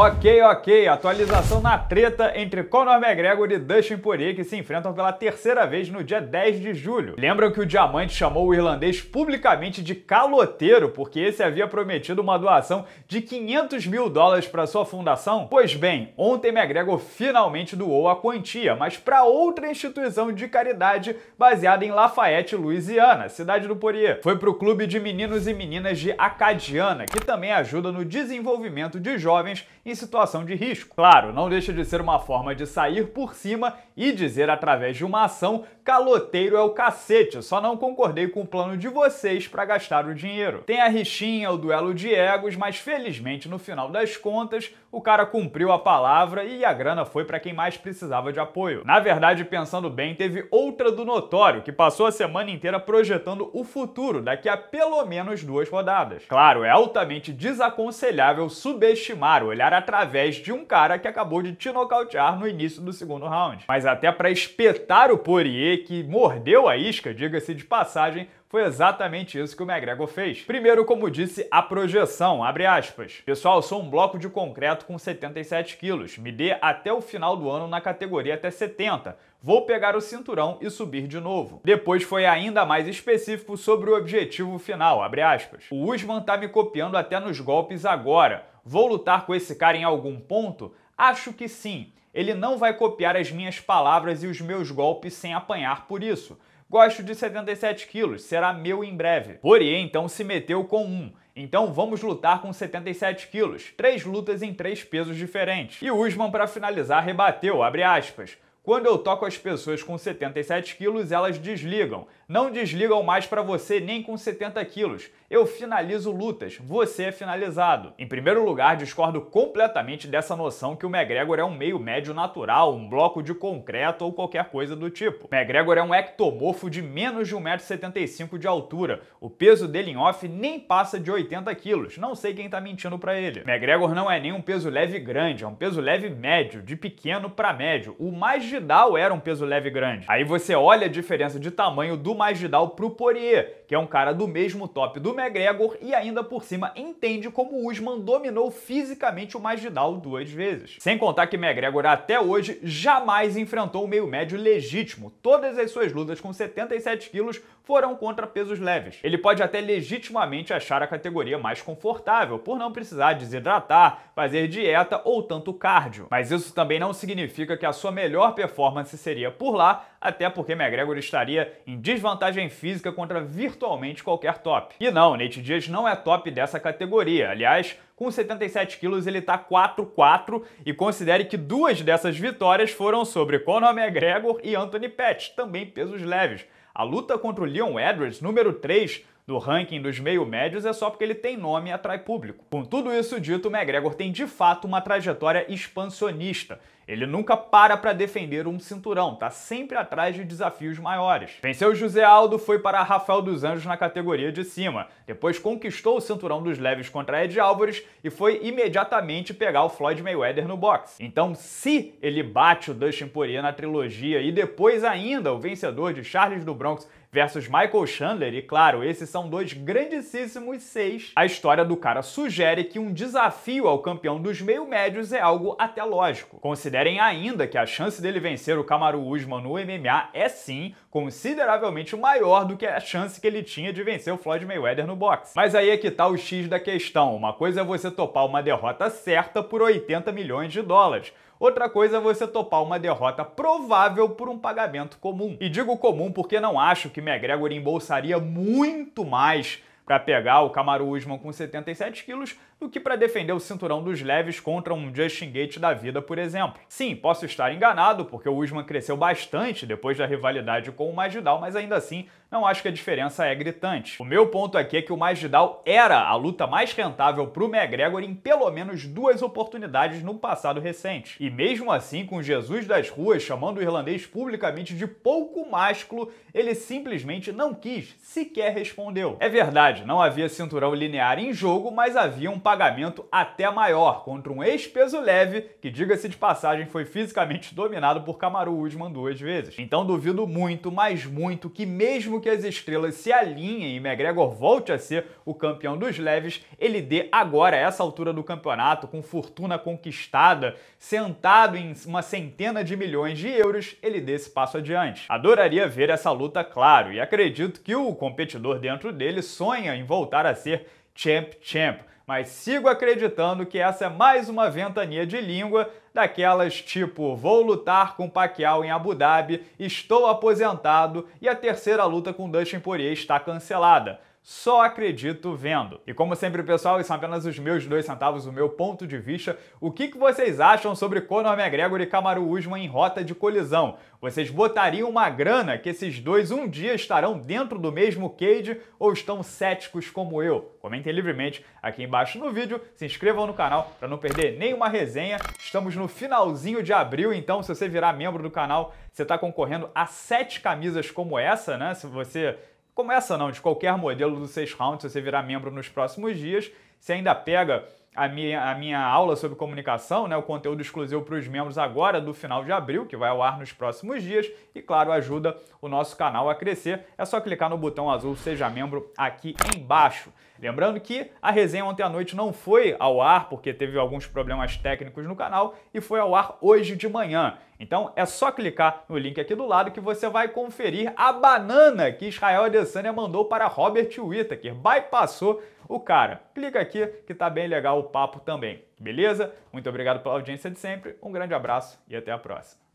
Ok, ok. Atualização na treta entre Conor McGregor é e Dustin Poirier que se enfrentam pela terceira vez no dia 10 de julho. Lembram que o Diamante chamou o irlandês publicamente de caloteiro porque esse havia prometido uma doação de 500 mil dólares para sua fundação? Pois bem, ontem McGregor finalmente doou a quantia, mas para outra instituição de caridade baseada em Lafayette, Louisiana, cidade do Poirier. Foi para o Clube de Meninos e Meninas de Acadiana, que também ajuda no desenvolvimento de jovens em situação de risco. Claro, não deixa de ser uma forma de sair por cima e dizer através de uma ação caloteiro é o cacete, só não concordei com o plano de vocês para gastar o dinheiro. Tem a rixinha, o duelo de egos, mas felizmente no final das contas, o cara cumpriu a palavra e a grana foi para quem mais precisava de apoio. Na verdade, pensando bem, teve outra do notório, que passou a semana inteira projetando o futuro daqui a pelo menos duas rodadas. Claro, é altamente desaconselhável subestimar, olhar através de um cara que acabou de te nocautear no início do segundo round. Mas até para espetar o Poirier, que mordeu a isca, diga-se de passagem, foi exatamente isso que o McGregor fez. Primeiro, como disse, a projeção, abre aspas. Pessoal, sou um bloco de concreto com 77 quilos. Me dê até o final do ano na categoria até 70. Vou pegar o cinturão e subir de novo. Depois foi ainda mais específico sobre o objetivo final, abre aspas. O Usman tá me copiando até nos golpes agora. Vou lutar com esse cara em algum ponto? Acho que sim. Ele não vai copiar as minhas palavras e os meus golpes sem apanhar por isso. Gosto de 77 quilos, será meu em breve. Poirier então se meteu com um. Então vamos lutar com 77 quilos. Três lutas em três pesos diferentes. E Usman, para finalizar, rebateu, abre aspas. Quando eu toco as pessoas com 77 quilos, elas desligam. Não desligam mais para você nem com 70 quilos. Eu finalizo lutas, você é finalizado. Em primeiro lugar, discordo completamente dessa noção que o McGregor é um meio médio natural, um bloco de concreto ou qualquer coisa do tipo. McGregor é um ectomorfo de menos de 1,75m de altura. O peso dele em off nem passa de 80 quilos. Não sei quem tá mentindo para ele. McGregor não é nem um peso leve grande, é um peso leve médio, de pequeno para médio. O mais de Magidal era um peso leve grande. Aí você olha a diferença de tamanho do para pro Poirier, que é um cara do mesmo top do McGregor e ainda por cima entende como o Usman dominou fisicamente o Magidal duas vezes. Sem contar que McGregor até hoje jamais enfrentou o meio médio legítimo. Todas as suas lutas com 77 quilos foram contra pesos leves. Ele pode até legitimamente achar a categoria mais confortável, por não precisar desidratar, fazer dieta ou tanto cardio. Mas isso também não significa que a sua melhor performance seria por lá, até porque McGregor estaria em desvantagem física contra virtualmente qualquer top. E não, Nate Diaz não é top dessa categoria. Aliás, com 77 quilos ele tá 4-4 e considere que duas dessas vitórias foram sobre Conor McGregor e Anthony Pettis, também pesos leves. A luta contra o Leon Edwards, número 3, no ranking dos meio-médios é só porque ele tem nome e atrai público. Com tudo isso dito, o McGregor tem de fato uma trajetória expansionista. Ele nunca para para defender um cinturão, tá sempre atrás de desafios maiores. Venceu José Aldo, foi para Rafael dos Anjos na categoria de cima. Depois conquistou o cinturão dos leves contra Ed Álvares e foi imediatamente pegar o Floyd Mayweather no boxe. Então, se ele bate o Dustin Poirier na trilogia e depois ainda o vencedor de Charles do Bronx versus Michael Chandler, e claro, esses são dois grandíssimos seis, a história do cara sugere que um desafio ao campeão dos meio-médios é algo até lógico. Considerem ainda que a chance dele vencer o Kamaru Usman no MMA é sim consideravelmente maior do que a chance que ele tinha de vencer o Floyd Mayweather no boxe. Mas aí é que tá o X da questão. Uma coisa é você topar uma derrota certa por 80 milhões de dólares. Outra coisa é você topar uma derrota provável por um pagamento comum. E digo comum porque não acho que McGregor embolsaria muito mais para pegar o Kamaru Usman com 77 quilos do que para defender o cinturão dos leves contra um Justin Gate da vida, por exemplo. Sim, posso estar enganado, porque o Usman cresceu bastante depois da rivalidade com o Masvidal, mas ainda assim não acho que a diferença é gritante. O meu ponto aqui é que o Masvidal era a luta mais rentável para o McGregor em pelo menos duas oportunidades no passado recente. E mesmo assim, com Jesus das ruas chamando o irlandês publicamente de pouco másculo, ele simplesmente não quis, sequer respondeu. É verdade, não havia cinturão linear em jogo, mas havia um pagamento até maior contra um ex-peso leve que, diga-se de passagem, foi fisicamente dominado por Kamaru Usman duas vezes. Então duvido muito, mas muito, que mesmo que as estrelas se alinhem e McGregor volte a ser o campeão dos leves, ele dê agora, a essa altura do campeonato, com fortuna conquistada, sentado em uma centena de milhões de euros, ele dê esse passo adiante. Adoraria ver essa luta, claro, e acredito que o competidor dentro dele sonha em voltar a ser champ champ mas sigo acreditando que essa é mais uma ventania de língua, daquelas tipo vou lutar com Pacquiao em Abu Dhabi, estou aposentado e a terceira luta com Dustin Poirier está cancelada só acredito vendo. E como sempre, pessoal, são apenas os meus dois centavos, o meu ponto de vista. O que, que vocês acham sobre Conor McGregor e Kamaru Usman em rota de colisão? Vocês botariam uma grana que esses dois um dia estarão dentro do mesmo cage ou estão céticos como eu? Comentem livremente aqui embaixo no vídeo, se inscrevam no canal para não perder nenhuma resenha. Estamos no finalzinho de abril, então se você virar membro do canal, você está concorrendo a sete camisas como essa, né? Se você como essa não, de qualquer modelo do 6 Rounds se você virar membro nos próximos dias, você ainda pega a minha, a minha aula sobre comunicação, né, o conteúdo exclusivo para os membros agora do final de abril, que vai ao ar nos próximos dias, e claro, ajuda o nosso canal a crescer. É só clicar no botão azul Seja Membro aqui embaixo. Lembrando que a resenha ontem à noite não foi ao ar, porque teve alguns problemas técnicos no canal, e foi ao ar hoje de manhã. Então é só clicar no link aqui do lado que você vai conferir a banana que Israel Adesanya mandou para Robert Whittaker. Bypassou o cara. Clica aqui que tá bem legal o papo também. Beleza? Muito obrigado pela audiência de sempre. Um grande abraço e até a próxima.